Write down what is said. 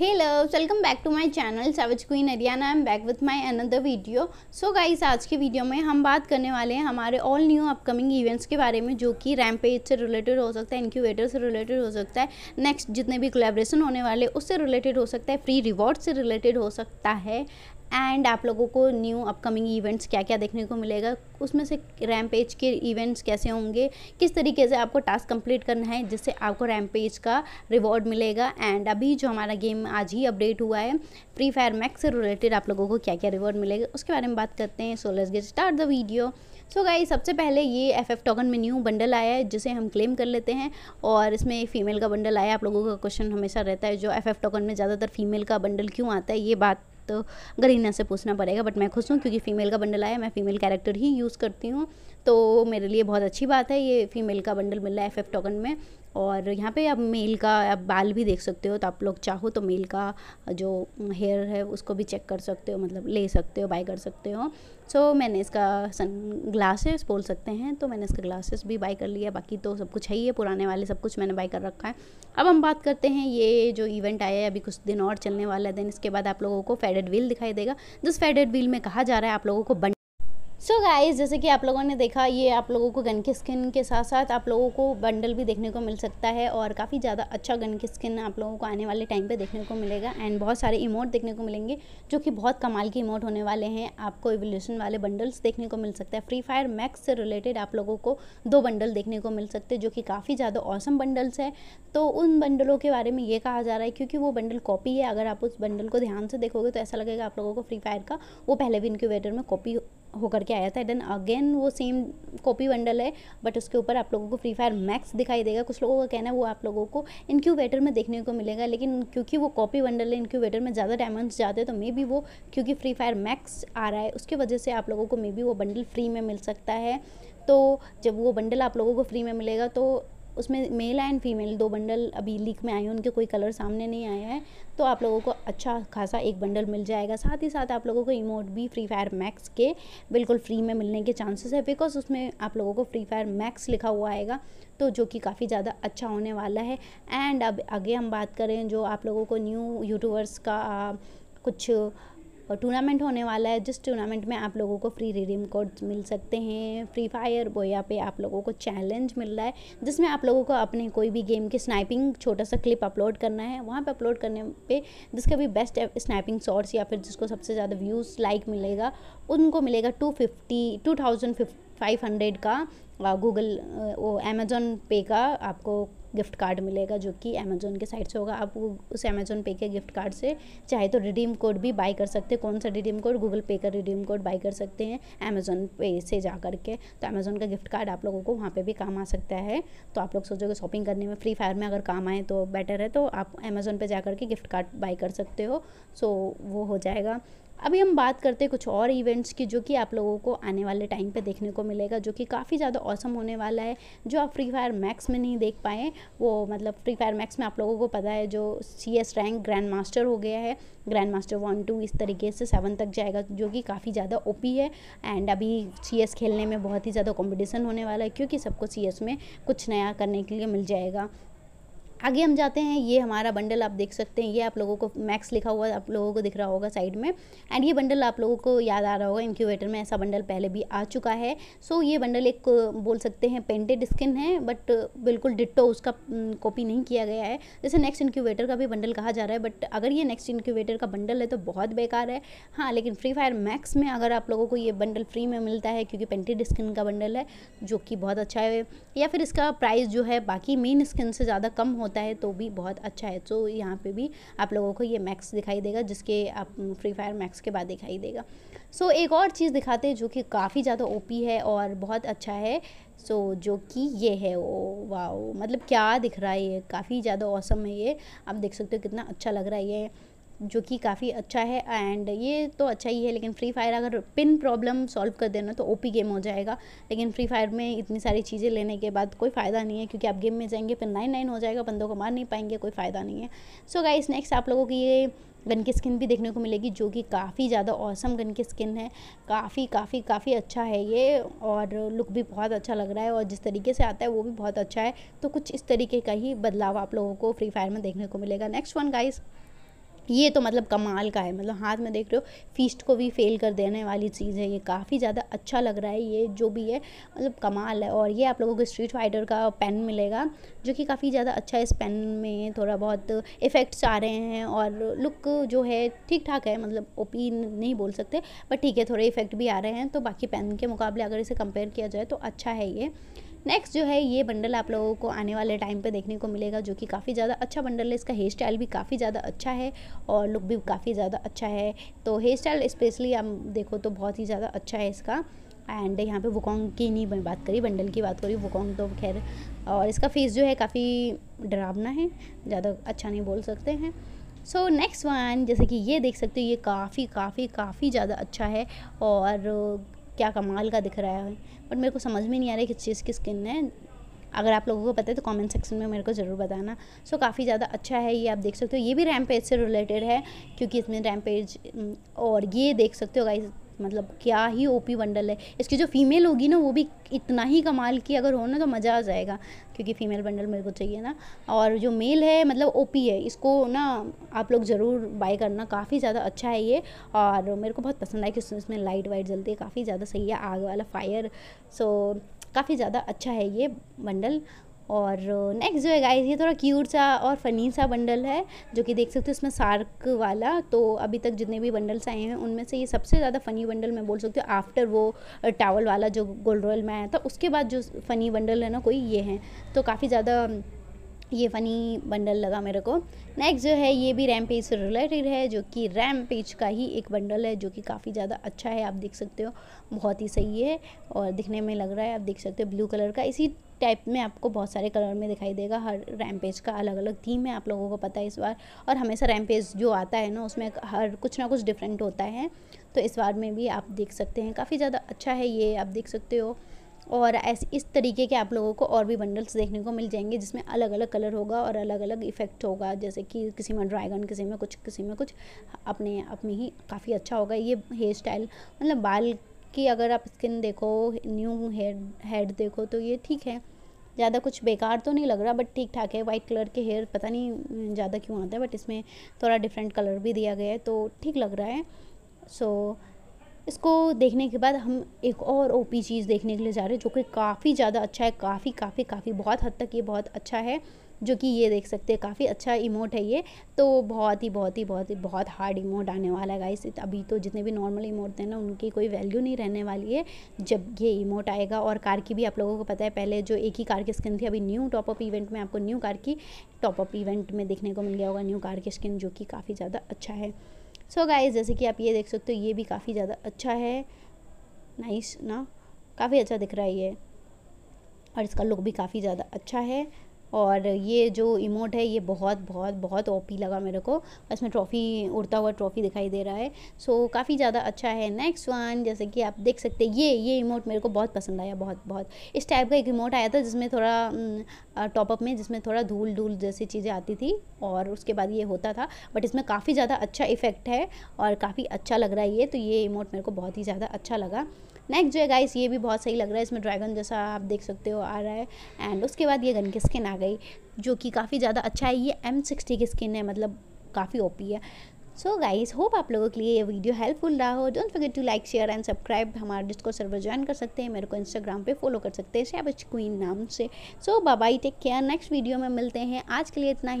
hey loves welcome back to my channel savage queen ariana am back with my another video so guys आज के video में हम बात करने वाले हैं हमारे ऑल न्यू अपकमिंग इवेंट्स के बारे में जो कि रैम्पेज से रिलेटेड हो सकता है इनक्यूबेटर से रिलेटेड हो सकता है नेक्स्ट जितने भी कोलेब्रेशन होने वाले उससे रिलेटेड हो सकता है फ्री रिवॉर्ड से रिलेटेड हो सकता है एंड आप लोगों को न्यू अपकमिंग इवेंट्स क्या क्या देखने को मिलेगा उसमें से रैम पेज के इवेंट्स कैसे होंगे किस तरीके से आपको टास्क कंप्लीट करना है जिससे आपको रैम पेज का रिवॉर्ड मिलेगा एंड अभी जो हमारा गेम आज ही अपडेट हुआ है फ्री फायर मैक्स से रिलेटेड आप लोगों को क्या क्या रिवॉर्ड मिलेगा उसके बारे में बात करते हैं so let's get start the video so guy guys सबसे पहले ये एफ एफ टोकन में न्यू बंडल आया है जिसे हम क्लेम कर लेते हैं और इसमें फीमेल का बंडल आया आप लोगों का क्वेश्चन हमेशा रहता है जो एफ एफ टोकन में ज़्यादातर फीमेल का बंडल क्यों आता है ये बात तो गरीना से पूछना पड़ेगा बट मैं खुश हूँ क्योंकि फ़ीमेल का बंडल आया मैं फ़ीमेल कैरेक्टर ही यूज़ करती हूँ तो मेरे लिए बहुत अच्छी बात है ये फ़ीमेल का बंडल मिल रहा है एफ टोकन में और यहाँ पे आप मेल का आप बाल भी देख सकते हो तो आप लोग चाहो तो मेल का जो हेयर है उसको भी चेक कर सकते हो मतलब ले सकते हो बाय कर सकते हो सो so, मैंने इसका सन ग्लासेस बोल सकते हैं तो मैंने इसका ग्लासेस भी बाय कर लिया बाकी तो सब कुछ है ही है पुराने वाले सब कुछ मैंने बाय कर रखा है अब हम बात करते हैं ये जो इवेंट आया है अभी कुछ दिन और चलने वाला है देन इसके बाद आप लोगों को फेडेड व्हील दिखाई देगा जिस फेडेड व्हील में कहा जा रहा है आप लोगों को बन सो so गाइस जैसे कि आप लोगों ने देखा ये आप लोगों को गन की स्किन के साथ साथ आप लोगों को बंडल भी देखने को मिल सकता है और काफ़ी ज़्यादा अच्छा गन की स्किन आप लोगों को आने वाले टाइम पे देखने को मिलेगा एंड बहुत सारे इमोट देखने को मिलेंगे जो कि बहुत कमाल के इमोट होने वाले हैं आपको एवोल्यूशन वाले बंडल्स देखने को मिल सकता है फ्री फायर मैक्स से रिलेटेड आप लोगों को दो बंडल देखने को मिल सकते हैं जो कि काफ़ी ज़्यादा औसम बंडल्स है तो उन बंडलों के बारे में ये कहा जा रहा है क्योंकि वो बंडल कॉपी है अगर आप उस बंडल को ध्यान से देखोगे तो ऐसा लगेगा आप लोगों को फ्री फायर का वो पहले भी इनक्यूबेटर में कॉपी होकर के आया था देन अगेन वो सेम कॉपी बंडल है बट उसके ऊपर आप लोगों को फ्री फायर मैक्स दिखाई देगा कुछ लोगों का कहना है वो आप लोगों को इनक्यूबेटर में देखने को मिलेगा लेकिन क्योंकि वो कॉपी बंडल है इनक्यूबेटर में ज़्यादा डायमंड्स जाते हैं तो मे बी वो क्योंकि फ्री फायर मैक्स आ रहा है उसकी वजह से आप लोगों को मे बी वो बंडल फ्री में मिल सकता है तो जब वो बंडल आप लोगों को फ्री में मिलेगा तो उसमें मेल एंड फीमेल दो बंडल अभी लीक में आए हैं उनके कोई कलर सामने नहीं आया है तो आप लोगों को अच्छा खासा एक बंडल मिल जाएगा साथ ही साथ आप लोगों को इमोट भी फ्री फायर मैक्स के बिल्कुल फ्री में मिलने के चांसेस है बिकॉज उसमें आप लोगों को फ्री फायर मैक्स लिखा हुआ आएगा तो जो कि काफ़ी ज़्यादा अच्छा होने वाला है एंड अब आगे हम बात करें जो आप लोगों को न्यू यूट्यूबर्स का कुछ टूर्नामेंट होने वाला है जिस टूर्नामेंट में आप लोगों को फ्री रिडीम कोड मिल सकते हैं फ्री फायर बोया पे आप लोगों को चैलेंज मिल रहा है जिसमें आप लोगों को अपने कोई भी गेम की स्नाइपिंग छोटा सा क्लिप अपलोड करना है वहाँ पर अपलोड करने पर जिसका भी बेस्ट स्नाइपिंग शॉर्ट्स या फिर जिसको सबसे ज़्यादा व्यूज़ लाइक मिलेगा उनको मिलेगा two fifty two thousand fifty five hundred का गूगल वो अमेज़ोन पे का आपको गिफ्ट कार्ड मिलेगा जो कि अमेज़ोन के साइड से होगा आप उस अमेज़ोन पे के गिफ्ट कार्ड से चाहे तो रिडीम कोड भी बाई कर सकते हैं कौन सा रिडीम कोड गूगल पे का रिडीम कोड बाई कर सकते हैं अमेज़ोन पे से जा कर के तो अमेज़ोन का गिफ्ट कार्ड आप लोगों को वहाँ पे भी काम आ सकता है तो आप लोग सोचोगे शॉपिंग करने में फ्री फायर में अगर काम आए तो बेटर है तो आप अमेज़ोन पर जा कर के गिफ्ट कार्ड बाई कर सकते हो सो वो हो जाएगा अभी हम बात करते हैं कुछ और इवेंट्स की जो कि आप लोगों को आने वाले टाइम पे देखने को मिलेगा जो कि काफ़ी ज़्यादा औसम होने वाला है जो आप फ्री फायर मैक्स में नहीं देख पाए वो मतलब फ्री फायर मैक्स में आप लोगों को पता है जो C S rank grandmaster हो गया है ग्रैंड मास्टर वन टू इस तरीके से सेवन तक जाएगा जो कि काफ़ी ज़्यादा ओ पी है एंड अभी सी एस खेलने में बहुत ही ज़्यादा कॉम्पिटिशन होने वाला है क्योंकि सबको सी एस में कुछ नया करने के लिए मिल जाएगा आगे हम जाते हैं ये हमारा बंडल आप देख सकते हैं ये आप लोगों को मैक्स लिखा हुआ आप लोगों को दिख रहा होगा साइड में एंड ये बंडल आप लोगों को याद आ रहा होगा इंक्यूबेटर में ऐसा बंडल पहले भी आ चुका है सो so, ये बंडल एक बोल सकते हैं पेंटेड स्किन है बट बिल्कुल डिट्टो उसका कॉपी नहीं किया गया है जैसे नेक्स्ट इंक्यूबेटर का भी बंडल कहा जा रहा है बट अगर ये नेक्स्ट इंक्यूबेटर का बंडल है तो बहुत बेकार है हाँ लेकिन फ्री फायर मैक्स में अगर आप लोगों को ये बंडल फ्री में मिलता है क्योंकि पेंटेड स्किन का बंडल है जो कि बहुत अच्छा है या फिर इसका प्राइस जो है बाकी मेन स्किन से ज़्यादा कम होता है तो भी बहुत अच्छा है तो यहाँ पे भी आप लोगों को ये मैक्स दिखाई देगा जिसके आप फ्री फायर मैक्स के बाद दिखाई देगा सो so, एक और चीज़ दिखाते हैं जो कि काफ़ी ज़्यादा ओपी है और बहुत अच्छा है सो so, जो कि ये है ओ वाओ मतलब क्या दिख रहा है ये काफ़ी ज़्यादा औसम है ये आप देख सकते हो कितना अच्छा लग रहा है ये जो कि काफ़ी अच्छा है एंड ये तो अच्छा ही है लेकिन फ्री फायर अगर पिन प्रॉब्लम सॉल्व कर देना तो ओपी गेम हो जाएगा लेकिन फ्री फायर में इतनी सारी चीज़ें लेने के बाद कोई फ़ायदा नहीं है क्योंकि आप गेम में जाएंगे फिर नाइन नाइन हो जाएगा बंदों को मार नहीं पाएंगे कोई फ़ायदा नहीं है सो गाइस नेक्स्ट आप लोगों की ये गन की स्किन भी देखने को मिलेगी जो कि काफ़ी ज़्यादा औसम गन की स्किन है काफ़ी काफ़ी काफ़ी अच्छा है ये और लुक भी बहुत अच्छा लग रहा है और जिस तरीके से आता है वो भी बहुत अच्छा है तो कुछ इस तरीके का ही बदलाव आप लोगों को फ्री फायर में देखने को मिलेगा नेक्स्ट वन गाइस ये तो मतलब कमाल का है मतलब हाथ में देख रहे हो फीस्ट को भी फेल कर देने वाली चीज़ है ये काफ़ी ज़्यादा अच्छा लग रहा है ये जो भी है मतलब कमाल है और ये आप लोगों को स्ट्रीट फाइटर का पेन मिलेगा जो कि काफ़ी ज़्यादा अच्छा है इस पेन में थोड़ा बहुत इफ़ेक्ट्स आ रहे हैं और लुक जो है ठीक ठाक है मतलब ओपी नहीं बोल सकते बट ठीक है थोड़े इफ़ेक्ट भी आ रहे हैं तो बाकी पेन के मुकाबले अगर इसे कंपेयर किया जाए तो अच्छा है ये नेक्स्ट जो है ये बंडल आप लोगों को आने वाले टाइम पर देखने को मिलेगा जो कि काफ़ी ज़्यादा अच्छा बंडल है इसका हेयर स्टाइल भी काफ़ी ज़्यादा अच्छा है और लुक भी काफ़ी ज़्यादा अच्छा है तो हेयर स्टाइल स्पेशली आप देखो तो बहुत ही ज़्यादा अच्छा है इसका एंड यहाँ पे वुकोंग की नहीं बात करी बंडल की बात करी वुकोंग तो खैर और इसका फेस जो है काफ़ी डरावना है ज़्यादा अच्छा नहीं बोल सकते हैं सो नेक्स्ट वन जैसे कि ये देख सकते हो ये काफ़ी काफ़ी काफ़ी ज़्यादा अच्छा है और क्या कमाल का दिख रहा है बट मेरे को समझ में नहीं आ रहा है किस चीज़ की स्किन है अगर आप लोगों को पता है तो कमेंट सेक्शन में मेरे को ज़रूर बताना सो so, काफ़ी ज़्यादा अच्छा है ये आप देख सकते हो ये भी रैम पेज से रिलेटेड है क्योंकि इसमें रैम हम्म, पेज और ये देख सकते हो गाइस मतलब क्या ही ओपी बंडल है इसकी जो फीमेल होगी ना वो भी इतना ही कमाल की अगर हो ना तो मज़ा आ जाएगा क्योंकि फीमेल बंडल मेरे को चाहिए ना और जो मेल है मतलब ओपी है इसको ना आप लोग ज़रूर बाय करना काफ़ी ज़्यादा अच्छा है ये और मेरे को बहुत पसंद आया कि इसमें लाइट वाइट जलती है काफ़ी ज़्यादा सही है आग वाला फायर सो काफ़ी ज़्यादा अच्छा है ये बंडल और नेक्स्ट जो है गाइस ये थोड़ा क्यूट सा और फ़नी सा बंडल है जो कि देख सकते हो इसमें सार्क वाला तो अभी तक जितने भी बंडल्स आए हैं उनमें से ये सबसे ज़्यादा फ़नी बंडल मैं बोल सकती हूँ आफ्टर वो टावल वाला जो गोल्ड रॉयल में आया था उसके बाद जो फ़नी बंडल है ना कोई ये हैं तो काफ़ी ज़्यादा ये फ़नी बंडल लगा मेरे को नेक्स्ट जो है ये भी रैम पेज से रिलेटेड है जो कि रैम पेज का ही एक बंडल है जो कि काफ़ी ज़्यादा अच्छा है आप देख सकते हो बहुत ही सही है और दिखने में लग रहा है आप देख सकते हो ब्लू कलर का इसी टाइप में आपको बहुत सारे कलर में दिखाई देगा हर रैम पेज का अलग अलग थीम है आप लोगों को पता है इस बार और हमेशा रैम पेज जो आता है ना उसमें हर कुछ ना कुछ डिफरेंट होता है तो इस बार में भी आप देख सकते हैं काफ़ी ज़्यादा अच्छा है ये आप देख सकते हो और ऐसे इस तरीके के आप लोगों को और भी बंडल्स देखने को मिल जाएंगे जिसमें अलग अलग कलर होगा और अलग अलग इफ़ेक्ट होगा जैसे कि किसी में ड्रैगन किसी में कुछ किसी में कुछ अपने आप में ही काफ़ी अच्छा होगा ये हेयर स्टाइल मतलब बाल की अगर आप स्किन देखो न्यू हेयर हेड देखो तो ये ठीक है ज़्यादा कुछ बेकार तो नहीं लग रहा बट ठीक ठाक है वाइट कलर के हेयर पता नहीं ज़्यादा क्यों आता है बट इसमें थोड़ा डिफरेंट कलर भी दिया गया है तो ठीक लग रहा है सो so, इसको देखने के बाद हम एक और ओपी चीज़ देखने के लिए जा रहे हैं जो कि काफ़ी ज़्यादा अच्छा है काफ़ी काफ़ी काफ़ी बहुत हद तक ये बहुत अच्छा है जो कि ये देख सकते हैं काफ़ी अच्छा इमोट है ये तो बहुत ही बहुत ही बहुत ही बहुत हार्ड इमोट आने वाला है गाइस अभी तो जितने भी नॉर्मल इमोट थे ना उनकी कोई वैल्यू नहीं रहने वाली है जब ये इमोट आएगा और कार की भी आप लोगों को पता है पहले जो एक ही कार की स्किन थी अभी न्यू टॉपअप इवेंट में आपको न्यू कार की टॉपअप इवेंट में देखने को मिल गया होगा न्यू कार की स्किन जो कि काफ़ी ज़्यादा अच्छा है सो गाइज जैसे कि आप ये देख सकते हो ये भी काफ़ी ज़्यादा अच्छा है नाइस ना काफ़ी अच्छा दिख रहा है ये और इसका लुक भी काफ़ी ज़्यादा अच्छा है और ये जो इमोट है ये बहुत बहुत बहुत ओपी लगा मेरे को इसमें ट्रॉफ़ी उड़ता हुआ ट्रॉफ़ी दिखाई दे रहा है सो so, काफ़ी ज़्यादा अच्छा है नेक्स्ट वन जैसे कि आप देख सकते हैं ये ये इमोट मेरे को बहुत पसंद आया बहुत बहुत इस टाइप का एक इमोट आया था जिसमें थोड़ा टॉपअप में जिसमें थोड़ा धूल धूल जैसी चीज़ें आती थी और उसके बाद ये होता था बट इसमें काफ़ी ज़्यादा अच्छा इफ़ेक्ट है और काफ़ी अच्छा लग रहा है ये तो ये इमोट मेरे को बहुत ही ज़्यादा अच्छा लगा नेक्स्ट जो है गाइस ये भी बहुत सही लग रहा है इसमें ड्रैगन जैसा आप देख सकते हो आ रहा है एंड उसके बाद ये गन की स्किन आ गई जो कि काफ़ी ज़्यादा अच्छा है ये एम सिक्सटी की स्किन है मतलब काफ़ी ओपी है सो गाइस होप आप लोगों के लिए ये वीडियो हेल्पफुल रहा हो don't forget to like share and subscribe हमारे डिस्को सर्वर ज्वाइन कर सकते हैं मेरे को इंस्टाग्राम पे फॉलो कर सकते हैं शैबच क्वीन नाम से so bye bye take care next video में मिलते हैं आज के लिए इतना ही